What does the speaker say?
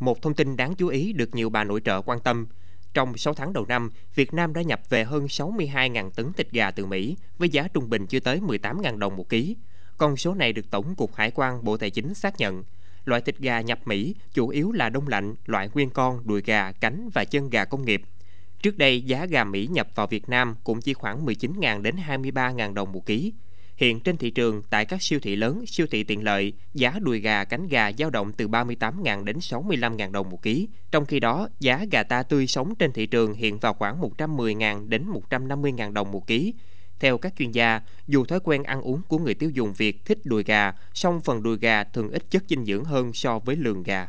một thông tin đáng chú ý được nhiều bà nội trợ quan tâm. Trong 6 tháng đầu năm, Việt Nam đã nhập về hơn 62.000 tấn thịt gà từ Mỹ với giá trung bình chưa tới 18.000 đồng một ký. Con số này được Tổng cục Hải quan Bộ Tài chính xác nhận. Loại thịt gà nhập Mỹ chủ yếu là đông lạnh, loại nguyên con, đùi gà, cánh và chân gà công nghiệp. Trước đây, giá gà Mỹ nhập vào Việt Nam cũng chỉ khoảng 19.000 đến 23.000 đồng một ký. Hiện trên thị trường, tại các siêu thị lớn, siêu thị tiện lợi, giá đùi gà, cánh gà dao động từ 38.000 đến 65.000 đồng một ký. Trong khi đó, giá gà ta tươi sống trên thị trường hiện vào khoảng 110.000 đến 150.000 đồng một ký. Theo các chuyên gia, dù thói quen ăn uống của người tiêu dùng Việt thích đùi gà, song phần đùi gà thường ít chất dinh dưỡng hơn so với lườn gà.